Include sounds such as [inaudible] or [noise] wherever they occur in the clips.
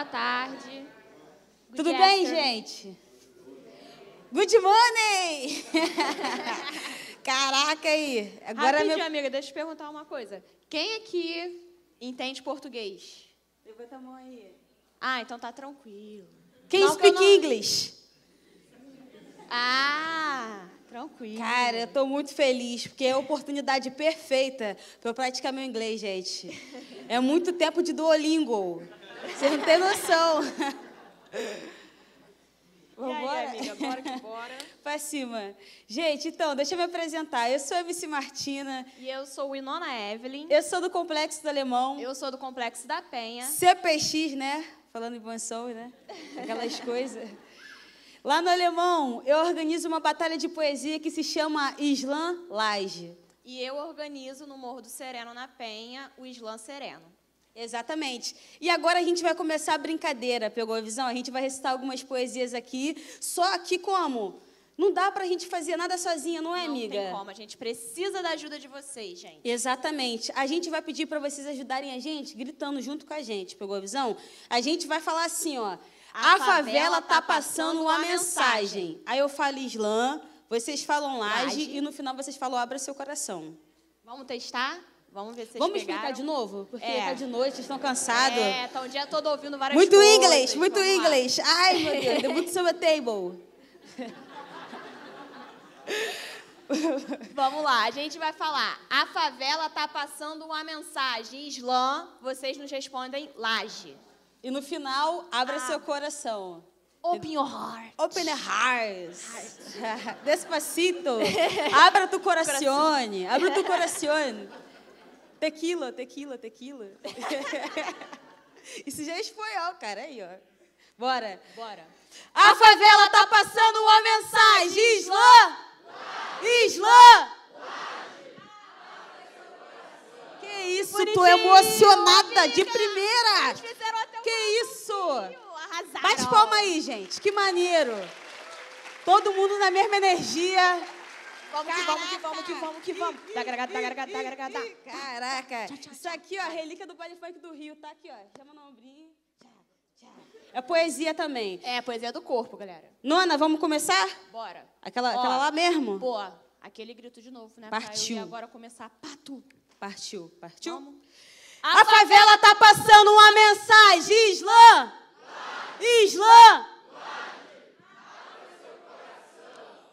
Boa tarde. Good Tudo after. bem, gente? Good morning! [laughs] Caraca aí. Agora Rapidinho, meu... amiga, deixa eu te perguntar uma coisa. Quem aqui entende português? Levanta a mão aí. Ah, então tá tranquilo. Quem não, speak não... English? Ah, tranquilo. Cara, eu tô muito feliz, porque é a oportunidade perfeita para eu praticar meu inglês, gente. É muito tempo de Duolingo. Você não tem noção. Vamos embora, amiga, bora que bora. [laughs] pra cima. Gente, então, deixa eu me apresentar. Eu sou a MC Martina. E eu sou Winona Evelyn. Eu sou do Complexo do Alemão. Eu sou do Complexo da Penha. CPX, né? Falando em bom né? Aquelas [laughs] coisas. Lá no Alemão, eu organizo uma batalha de poesia que se chama Islã Laje. E eu organizo no Morro do Sereno, na Penha, o Islã Sereno. Exatamente. E agora a gente vai começar a brincadeira, pegou a visão? A gente vai recitar algumas poesias aqui, só que como? Não dá para a gente fazer nada sozinha, não é, não amiga? Não tem como, a gente precisa da ajuda de vocês, gente. Exatamente. A gente vai pedir para vocês ajudarem a gente gritando junto com a gente, pegou a visão? A gente vai falar assim, ó. A, a favela, favela tá, tá passando uma mensagem. mensagem. Aí eu falo Islã, vocês falam laje, laje e no final vocês falam abra seu coração. Vamos testar? Vamos ver se vocês Vamos pegaram. explicar de novo? Porque é. tá de noite, estão cansados. É, tá um dia todo ouvindo várias muito coisas. English, muito inglês, muito inglês. Ai, meu Deus, the [laughs] muito sobre table. [laughs] Vamos lá, a gente vai falar. A favela tá passando uma mensagem. Islã, vocês nos respondem laje. E no final, abra ah. seu coração. Open your heart. Open your heart. heart. [laughs] Despacito. abra tu coração. Abra tu coração. Tequila, tequila, tequila. [laughs] Isso já é espanhol, cara. Aí, ó. Bora. Bora. A favela tá passando uma mensagem. Islã! Islã! Que isso, tô emocionada amiga. de primeira. que isso? Arrasaram. Bate palma aí, gente. Que maneiro. Todo mundo na mesma energia. Vamos que vamos, que vamos, que vamos, que vamos. Tagaragada, tagaragada, tagaragada. Caraca. Isso aqui, ó, a relíquia do baile funk do Rio. Tá aqui, ó. Chama no ombrinho. É poesia também. É, poesia do corpo, galera. Nona, vamos começar? Bora. Aquela, ó, aquela lá mesmo? Boa. Aquele grito de novo, né? Partiu. E agora começar pato. Partiu, partiu. Vamos. A, a favela, favela tá passando uma mensagem. Islã! Islã!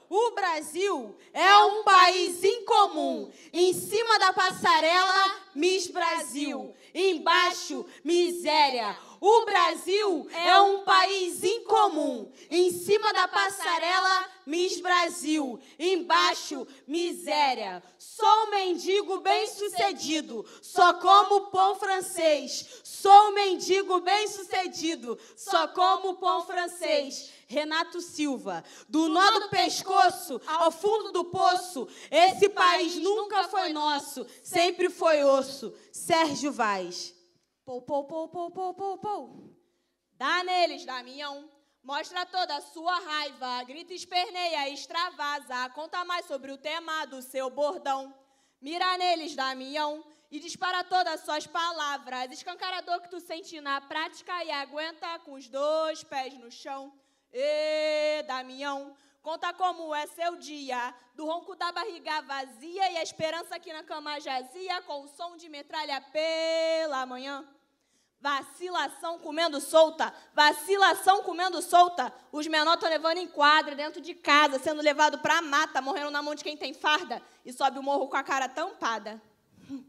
o Brasil é, é um país incomum. Em cima da passarela, Miss Brasil. Embaixo, miséria. O Brasil é, é um país incomum. Em cima da passarela, Miss Brasil. Embaixo, miséria. Sou um mendigo bem-sucedido, só como pão francês. Sou um mendigo bem-sucedido, só como pão francês. Renato Silva. Do nó do pescoço ao fundo do poço, esse país nunca foi nosso, sempre foi osso. Sérgio Vaz. Pou, pou, pou, pou, pou, pou, pou. Dá neles, Damião. Mostra toda a sua raiva, grita, esperneia, extravasa, conta mais sobre o tema do seu bordão. Mira neles, Damião, e dispara todas as suas palavras. Escancara a dor que tu sente na prática e aguenta com os dois pés no chão. Ê, Damião, conta como é seu dia, do ronco da barriga vazia e a esperança que na cama jazia com o som de metralha pela manhã. Vacilação comendo solta, vacilação comendo solta. Os menores estão levando em quadra dentro de casa, sendo levado para a mata, morrendo na mão de quem tem farda e sobe o morro com a cara tampada. [laughs]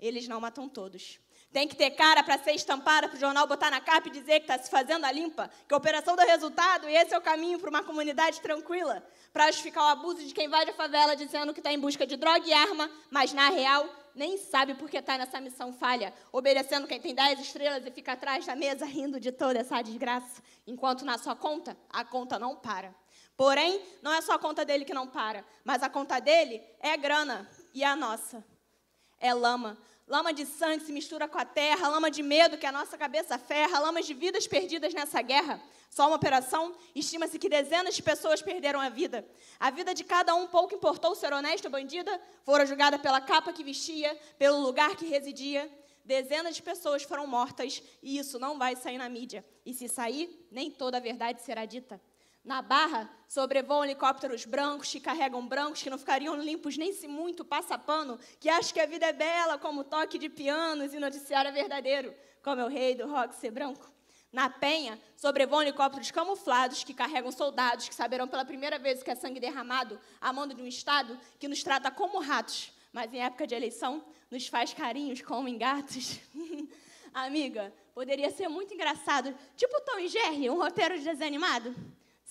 Eles não matam todos. Tem que ter cara para ser estampada, para o jornal botar na capa e dizer que está se fazendo a limpa, que a operação deu resultado e esse é o caminho para uma comunidade tranquila, para justificar o abuso de quem vai de favela dizendo que está em busca de droga e arma, mas na real nem sabe porque está nessa missão falha, obedecendo quem tem dez estrelas e fica atrás da mesa rindo de toda essa desgraça, enquanto na sua conta, a conta não para. Porém, não é só a conta dele que não para, mas a conta dele é grana e a nossa é lama. Lama de sangue se mistura com a terra, lama de medo que a nossa cabeça ferra, lamas de vidas perdidas nessa guerra. Só uma operação, estima-se que dezenas de pessoas perderam a vida. A vida de cada um pouco importou ser honesta ou bandida, fora julgada pela capa que vestia, pelo lugar que residia. Dezenas de pessoas foram mortas e isso não vai sair na mídia. E se sair, nem toda a verdade será dita na barra, sobrevoam helicópteros brancos que carregam brancos que não ficariam limpos nem se muito passa pano, que acha que a vida é bela como toque de pianos e noticiário é verdadeiro, como é o rei do rock ser branco. Na penha, sobrevoam helicópteros camuflados que carregam soldados que saberão pela primeira vez que é sangue derramado a mão de um Estado que nos trata como ratos, mas em época de eleição nos faz carinhos como em gatos. [laughs] Amiga, poderia ser muito engraçado, tipo Tom e Jerry, um roteiro de desenho animado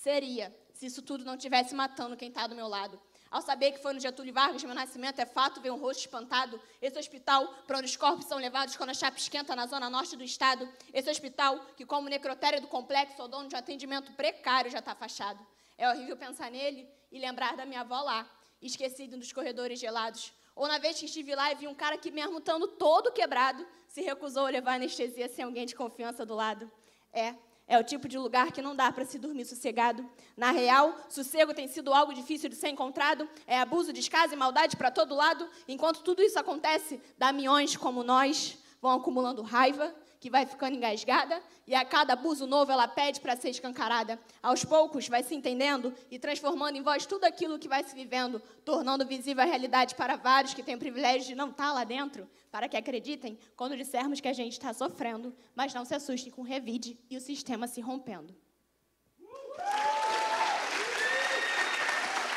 seria se isso tudo não tivesse matando quem está do meu lado. Ao saber que foi no Getúlio Vargas meu nascimento, é fato ver um rosto espantado. Esse hospital para onde os corpos são levados quando a chapa esquenta na zona norte do estado. Esse hospital que, como necrotério do complexo, é dono de um atendimento precário, já está fachado. É horrível pensar nele e lembrar da minha avó lá, esquecida nos corredores gelados. Ou na vez que estive lá e vi um cara que, mesmo estando todo quebrado, se recusou a levar anestesia sem alguém de confiança do lado. É, é o tipo de lugar que não dá para se dormir sossegado. Na real, sossego tem sido algo difícil de ser encontrado. É abuso, descaso e maldade para todo lado. Enquanto tudo isso acontece, damiões como nós vão acumulando raiva, que vai ficando engasgada e a cada abuso novo ela pede para ser escancarada. Aos poucos vai se entendendo e transformando em voz tudo aquilo que vai se vivendo, tornando visível a realidade para vários que têm o privilégio de não estar tá lá dentro, para que acreditem quando dissermos que a gente está sofrendo, mas não se assustem com o revide e o sistema se rompendo.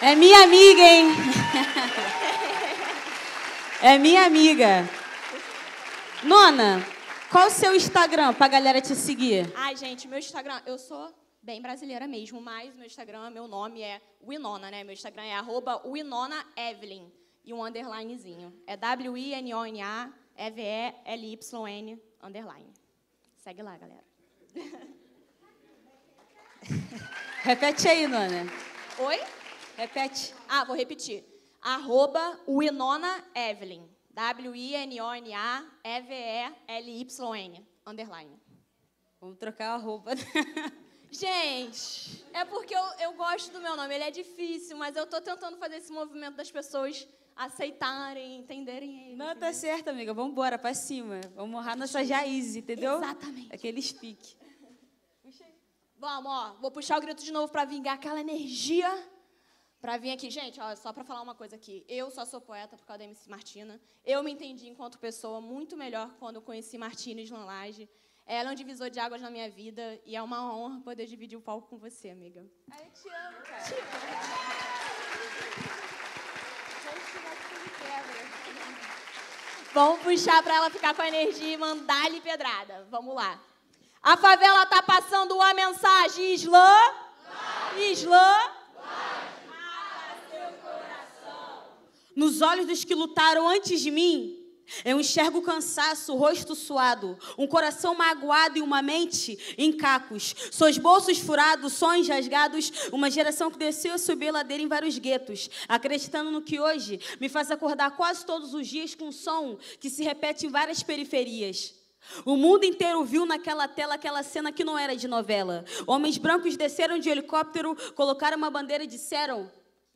É minha amiga, hein? [laughs] É minha amiga. Nona, qual o seu Instagram pra galera te seguir? Ai, gente, meu Instagram, eu sou bem brasileira mesmo, mas meu Instagram, meu nome é Winona, né? Meu Instagram é arroba WinonaEvelyn e um underlinezinho. É W-I-N-O-N-A E-V-E-L-Y-N underline. Segue lá, galera. [laughs] Repete aí, Nona. Oi? Repete. Ah, vou repetir. Arroba Winona Evelyn. W-I-N-O-N-A-E-V-E-L-Y-N. Underline. Vamos trocar a roupa. [laughs] Gente, é porque eu, eu gosto do meu nome. Ele é difícil, mas eu tô tentando fazer esse movimento das pessoas aceitarem, entenderem ele. Não, tá entendeu? tá certo, amiga. Vamos embora, pra cima. Vamos honrar nossa Jaiz, entendeu? Exatamente. Aquele speak. Vamos, ó. Vou puxar o grito de novo pra vingar aquela energia para vir aqui. Gente, ó, só para falar uma coisa aqui. Eu só sou poeta por causa da MC Martina. Eu me entendi enquanto pessoa muito melhor quando eu conheci Martina Laje. Ela é um divisor de águas na minha vida e é uma honra poder dividir o palco com você, amiga. Ai, eu te amo, cara. Te amo. Vamos puxar para ela ficar com a energia e mandar-lhe pedrada. Vamos lá. A favela tá passando uma mensagem. Islã. Islã. Nos olhos dos que lutaram antes de mim, eu enxergo cansaço, rosto suado, um coração magoado e uma mente em cacos. Sois bolsos furados, sonhos rasgados, uma geração que desceu e subiu a ladeira em vários guetos, acreditando no que hoje me faz acordar quase todos os dias com um som que se repete em várias periferias. O mundo inteiro viu naquela tela aquela cena que não era de novela. Homens brancos desceram de helicóptero, colocaram uma bandeira e disseram: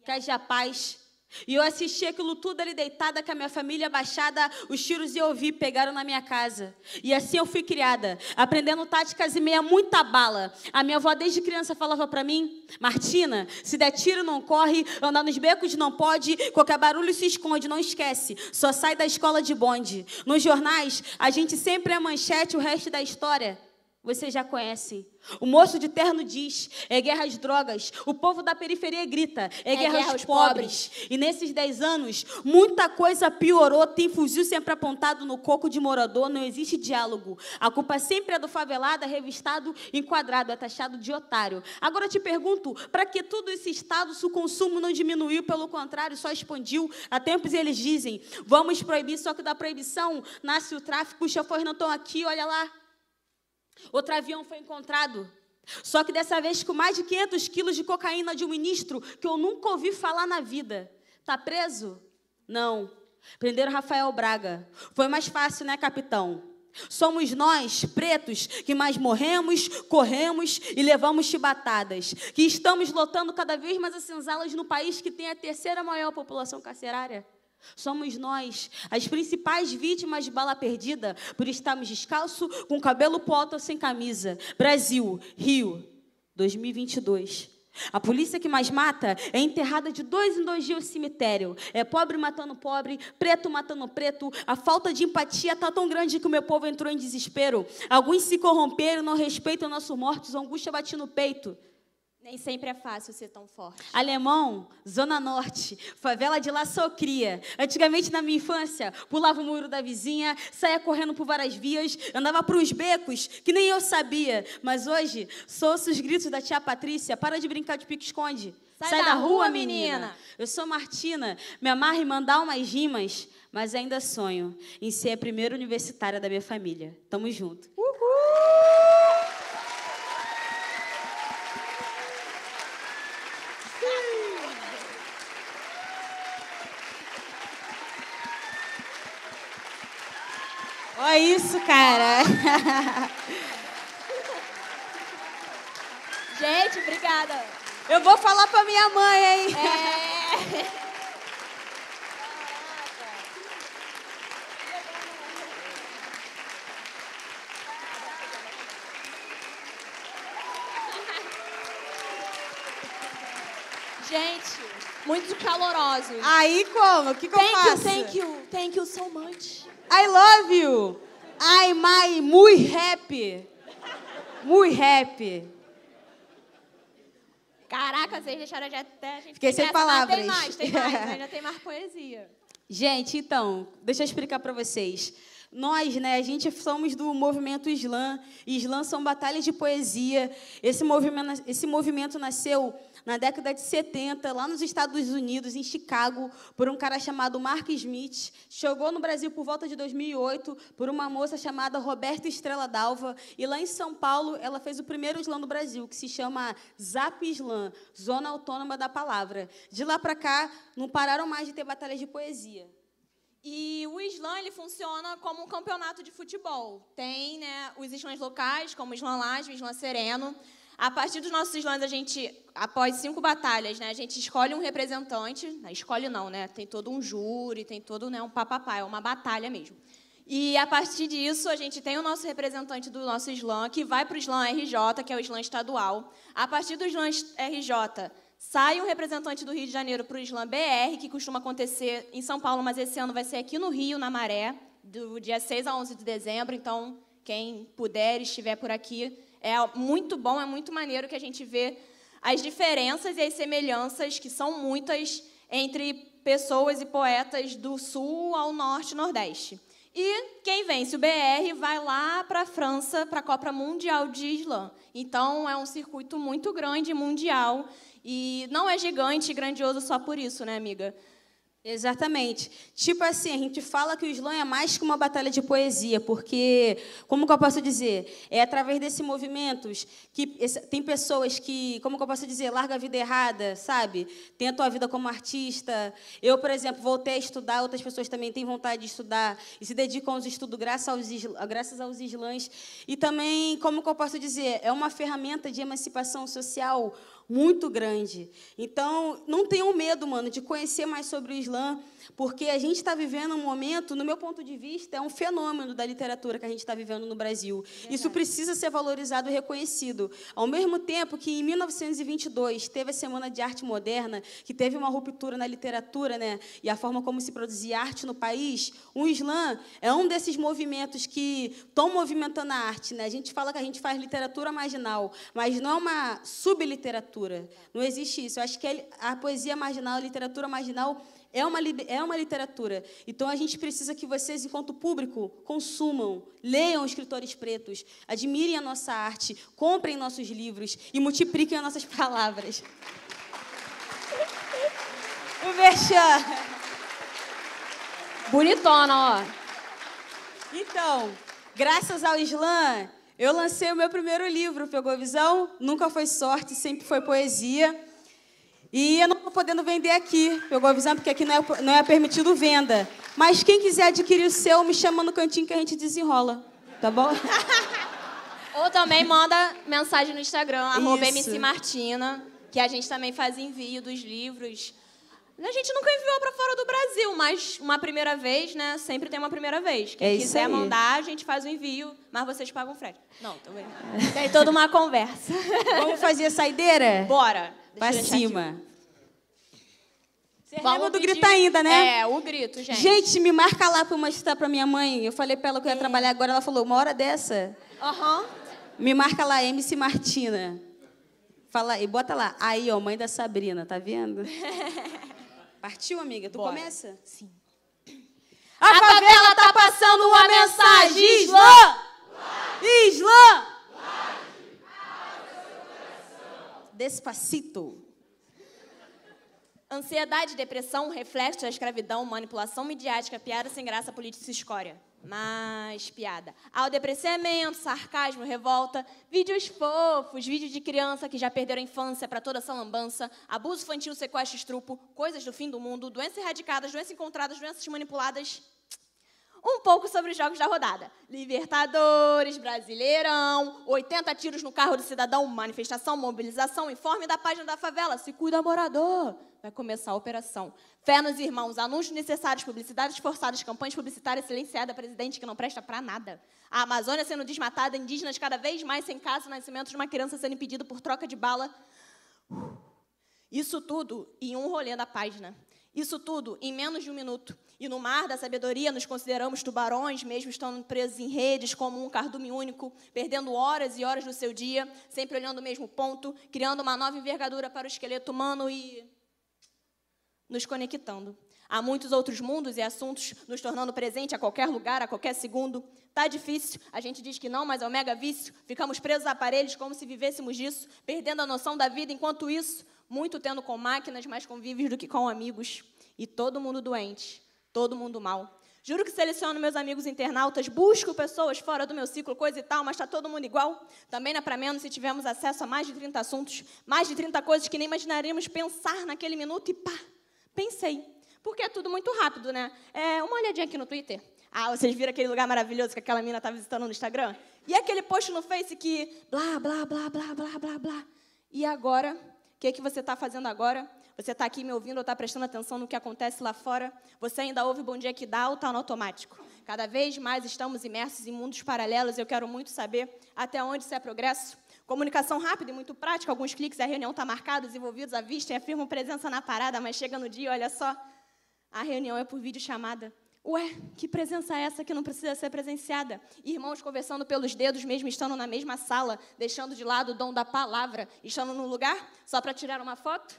Que haja paz e eu assisti aquilo tudo ali deitada com a minha família baixada, os tiros e eu ouvi pegaram na minha casa. E assim eu fui criada, aprendendo táticas e meia muita bala. A minha avó desde criança falava para mim: "Martina, se der tiro não corre, andar nos becos não pode, qualquer barulho se esconde, não esquece, só sai da escola de bonde". Nos jornais, a gente sempre é manchete o resto da história. Você já conhece. O moço de terno diz: é guerra às drogas. O povo da periferia grita: é, é guerra, guerra, aos pobres. pobres. E nesses 10 anos, muita coisa piorou. Tem fuzil sempre apontado no coco de morador. Não existe diálogo. A culpa sempre é do favelado, revistado, enquadrado, atachado de otário. Agora eu te pergunto: para que tudo esse estado, se o consumo não diminuiu, pelo contrário, só expandiu? Há tempos eles dizem: vamos proibir, só que da proibição nasce o tráfico. Os chefões não estão aqui, olha lá. Outro avião foi encontrado. Só que dessa vez com mais de 500 quilos de cocaína de um ministro que eu nunca ouvi falar na vida. Tá preso? Não. Prenderam Rafael Braga. Foi mais fácil, né, capitão? Somos nós, pretos, que mais morremos, corremos e levamos chibatadas, que estamos lotando cada vez mais as senzalas no país que tem a terceira maior população carcerária. Somos nós as principais vítimas de bala perdida por estarmos descalço, com cabelo poto ou sem camisa. Brasil, Rio, 2022. A polícia que mais mata é enterrada de dois em dois dias no cemitério. É pobre matando pobre, preto matando preto. A falta de empatia está tão grande que o meu povo entrou em desespero. Alguns se corromperam, não respeitam nossos mortos, a angústia bate no peito. Nem sempre é fácil ser tão forte. Alemão, Zona Norte, favela de La Socria. Antigamente, na minha infância, pulava o muro da vizinha, saía correndo por várias vias, andava por uns becos que nem eu sabia. Mas hoje, sou os gritos da tia Patrícia, para de brincar de pique-esconde. Sai, Sai, da, da rua, rua menina. menina. Eu sou Martina, me amarro em mandar umas rimas, mas ainda sonho em ser a primeira universitária da minha família. Tamo junto. Uhul! É isso, cara. [laughs] Gente, obrigada. Eu vou falar pra minha mãe, hein? É. [laughs] Gente, muito calorosos. Aí como? O que, que thank eu faço? You, thank you, thank you so much. I love you. I'm my muy happy. Muy happy. Caraca, vocês deixaram de até. A gente Fiquei sem palavras. Tem mais, tem mais, [laughs] ainda tem mais poesia. Gente, então, deixa eu explicar para vocês nós, né, a gente somos do movimento Islã, Islã são batalhas de poesia. Esse movimento, esse movimento nasceu na década de 70, lá nos Estados Unidos, em Chicago, por um cara chamado Mark Smith. Chegou no Brasil por volta de 2008 por uma moça chamada Roberta Estrela Dalva. E lá em São Paulo, ela fez o primeiro Islã do Brasil, que se chama Zap Islã, Zona Autônoma da Palavra. De lá para cá, não pararam mais de ter batalhas de poesia. E o slam ele funciona como um campeonato de futebol. Tem né, os slams locais, como o slam Laje, o slam Sereno. A partir dos nossos slams, a gente, após cinco batalhas, né, a gente escolhe um representante. Escolhe não, né? Tem todo um júri, tem todo né, um papapá, é uma batalha mesmo. E a partir disso, a gente tem o nosso representante do nosso slam, que vai para o slam RJ, que é o slam estadual. A partir do slam RJ, Sai um representante do Rio de Janeiro para o Islã BR, que costuma acontecer em São Paulo, mas esse ano vai ser aqui no Rio, na Maré, do dia 6 a 11 de dezembro. Então, quem puder, estiver por aqui, é muito bom, é muito maneiro que a gente vê as diferenças e as semelhanças, que são muitas, entre pessoas e poetas do Sul ao Norte e Nordeste. E quem vence o BR vai lá para a França, para a Copa Mundial de Islã. Então, é um circuito muito grande, mundial. E não é gigante e grandioso só por isso, né, amiga? Exatamente. Tipo assim, a gente fala que o slam é mais que uma batalha de poesia, porque, como que eu posso dizer? É através desses movimentos que tem pessoas que, como que eu posso dizer, larga a vida errada, sabe? tenta a vida como artista. Eu, por exemplo, voltei a estudar, outras pessoas também têm vontade de estudar e se dedicam aos estudos graças aos, graças aos slams. E também, como que eu posso dizer? É uma ferramenta de emancipação social, muito grande. Então, não tenham medo, mano, de conhecer mais sobre o Islã, porque a gente está vivendo um momento, no meu ponto de vista, é um fenômeno da literatura que a gente está vivendo no Brasil. Verdade. Isso precisa ser valorizado e reconhecido. Ao mesmo tempo que, em 1922, teve a Semana de Arte Moderna, que teve uma ruptura na literatura né, e a forma como se produzia arte no país, o Islã é um desses movimentos que estão movimentando a arte. Né? A gente fala que a gente faz literatura marginal, mas não é uma subliteratura. Não existe isso. Eu acho que a poesia marginal, a literatura marginal é uma, é uma literatura. Então a gente precisa que vocês, enquanto público, consumam, leiam escritores pretos, admirem a nossa arte, comprem nossos livros e multipliquem as nossas palavras. O Merchan. Bonitona, ó. Então, graças ao Islã, eu lancei o meu primeiro livro, Pegou Visão? Nunca foi sorte, sempre foi poesia. E eu não podendo vender aqui. eu vou avisando porque aqui não é, não é permitido venda. Mas quem quiser adquirir o seu, me chama no cantinho que a gente desenrola. Tá bom? [laughs] Ou também manda mensagem no Instagram, arroba MC Martina, que a gente também faz envio dos livros. A gente nunca enviou para fora do Brasil, mas uma primeira vez, né? Sempre tem uma primeira vez. Quem é quiser aí. mandar, a gente faz o envio, mas vocês pagam o frete. Não, tô brincando. [laughs] Tem toda uma conversa. Vamos fazer a saideira? Bora. Pra cima. Aqui. Você do grito ainda, né? É, o grito, gente. Gente, me marca lá pra mostrar pra minha mãe. Eu falei pra ela que eu ia trabalhar agora, ela falou, uma hora dessa. Aham. Uhum. Me marca lá, MC Martina. Fala e bota lá. Aí, ó, mãe da Sabrina, tá vendo? [laughs] Partiu, amiga? Tu Bora. começa? Sim. A, A favela, favela tá, tá passando uma mensagem. Islã! Islã! Despacito. Ansiedade, depressão, reflexo da escravidão, manipulação midiática, piada sem graça, política e escória. Mais piada. Autodepreciamento, sarcasmo, revolta, vídeos fofos, vídeos de criança que já perderam a infância para toda essa lambança, abuso infantil, sequestro, estrupo, coisas do fim do mundo, doenças erradicadas, doenças encontradas, doenças manipuladas, um pouco sobre os jogos da rodada. Libertadores, Brasileirão, 80 tiros no carro do cidadão, manifestação, mobilização, informe da página da favela, se cuida morador. Vai começar a operação. Fé nos irmãos, anúncios necessários, publicidades forçadas, campanhas publicitárias silenciadas, presidente que não presta para nada. A Amazônia sendo desmatada, indígenas cada vez mais sem casa, nascimento de uma criança sendo impedido por troca de bala. Isso tudo em um rolê da página. Isso tudo em menos de um minuto. E no mar da sabedoria nos consideramos tubarões, mesmo estando presos em redes como um cardume único, perdendo horas e horas do seu dia, sempre olhando o mesmo ponto, criando uma nova envergadura para o esqueleto humano e nos conectando a muitos outros mundos e assuntos, nos tornando presente a qualquer lugar, a qualquer segundo. Tá difícil, a gente diz que não, mas é um mega vício. Ficamos presos a aparelhos como se vivêssemos disso, perdendo a noção da vida. Enquanto isso, muito tendo com máquinas, mais convívios do que com amigos. E todo mundo doente, todo mundo mal. Juro que seleciono meus amigos internautas, busco pessoas fora do meu ciclo, coisa e tal, mas está todo mundo igual. Também não é para menos se tivermos acesso a mais de 30 assuntos, mais de 30 coisas que nem imaginaríamos pensar naquele minuto e pá, pensei porque é tudo muito rápido, né? É, uma olhadinha aqui no Twitter. Ah, vocês viram aquele lugar maravilhoso que aquela mina tá visitando no Instagram? E aquele post no Face que blá, blá, blá, blá, blá, blá, blá. E agora, o que, é que você está fazendo agora? Você está aqui me ouvindo ou está prestando atenção no que acontece lá fora? Você ainda ouve o Bom Dia Que Dá ou está no automático? Cada vez mais estamos imersos em mundos paralelos. Eu quero muito saber até onde isso é progresso. Comunicação rápida e muito prática. Alguns cliques, e a reunião está marcada, os envolvidos avistam e afirmam presença na parada, mas chega no dia, olha só, a reunião é por vídeo chamada. Ué, que presença é essa que não precisa ser presenciada? Irmãos conversando pelos dedos, mesmo estando na mesma sala, deixando de lado o dom da palavra, estando num lugar só para tirar uma foto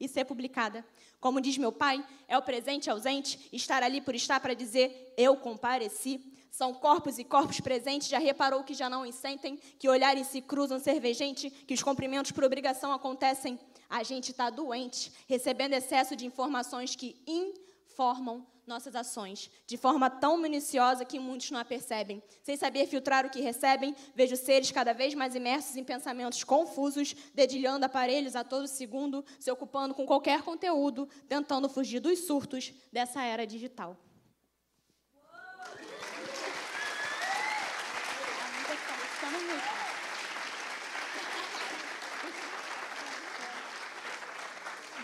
e ser publicada. Como diz meu pai, é o presente ausente, estar ali por estar para dizer eu compareci. São corpos e corpos presentes, já reparou que já não sentem, que olhares se cruzam cervejante, que os cumprimentos por obrigação acontecem. A gente está doente, recebendo excesso de informações que, in formam nossas ações de forma tão minuciosa que muitos não a percebem. Sem saber filtrar o que recebem, vejo seres cada vez mais imersos em pensamentos confusos, dedilhando aparelhos a todo segundo, se ocupando com qualquer conteúdo, tentando fugir dos surtos dessa era digital.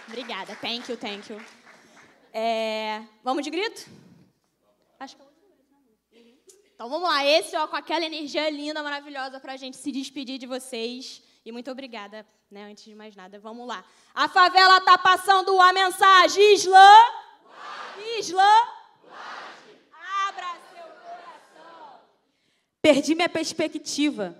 Obrigada. Thank you, thank you. É, vamos de grito? Acho que é né, então vamos lá, esse ó, com aquela energia linda, maravilhosa, para a gente se despedir de vocês. E muito obrigada, né? Antes de mais nada, vamos lá. A favela tá passando a mensagem. Islã? Islã? Abra seu coração! Perdi minha perspectiva.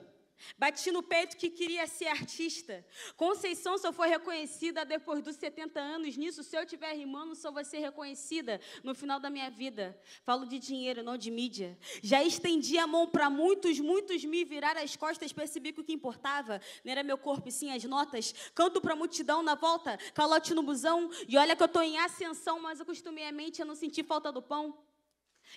Bati no peito que queria ser artista. Conceição só foi reconhecida depois dos 70 anos. Nisso, se eu tiver rimando, só vou ser reconhecida no final da minha vida. Falo de dinheiro, não de mídia. Já estendi a mão para muitos, muitos me viraram as costas. Percebi que o que importava não era meu corpo, e sim as notas. Canto para multidão na volta, calote no busão. E olha que eu estou em ascensão, mas acostumei a mente a não sentir falta do pão.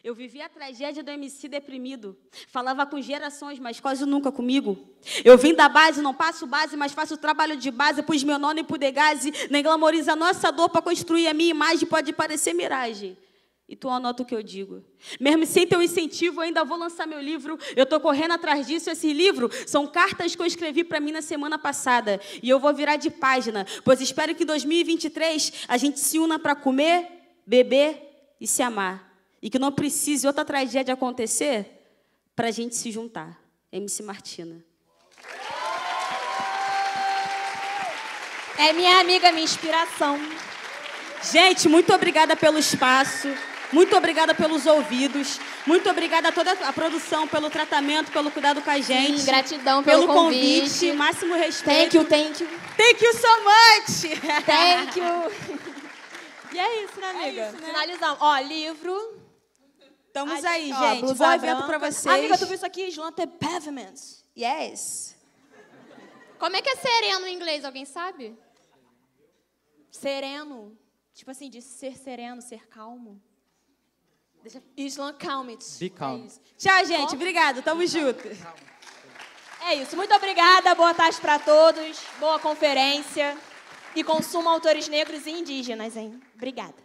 Eu vivi a tragédia do MC deprimido. Falava com gerações, mas quase nunca comigo. Eu vim da base, não passo base, mas faço trabalho de base, pus meu nome pro degase, nem glamoriza a nossa dor para construir a minha imagem, pode parecer miragem. E tu anota o que eu digo. Mesmo sem teu incentivo, eu ainda vou lançar meu livro. Eu estou correndo atrás disso. Esse livro são cartas que eu escrevi para mim na semana passada. E eu vou virar de página, pois espero que em 2023 a gente se una para comer, beber e se amar e que não precise outra tragédia acontecer para a gente se juntar. MC Martina. É minha amiga, minha inspiração. Gente, muito obrigada pelo espaço. Muito obrigada pelos ouvidos. Muito obrigada a toda a produção, pelo tratamento, pelo cuidado com a gente. Sim, gratidão pelo, pelo convite. convite. Máximo respeito. Thank you, thank you. Thank you so much. Thank you. [laughs] e é isso, né, amiga? É isso, né? Finalizamos. Ó, livro, Estamos aí, ó, gente. Bom branca. evento vocês. Amiga, tu viu isso aqui? Slanted Pavements. Yes. Como é que é sereno em inglês? Alguém sabe? Sereno. Tipo assim, de ser sereno, ser calmo. Deixa... Islam calm it. Be calm. É Tchau, gente. Obrigada. Tamo junto. É isso. Muito obrigada. Boa tarde para todos. Boa conferência. E consumo autores negros e indígenas, hein? Obrigada.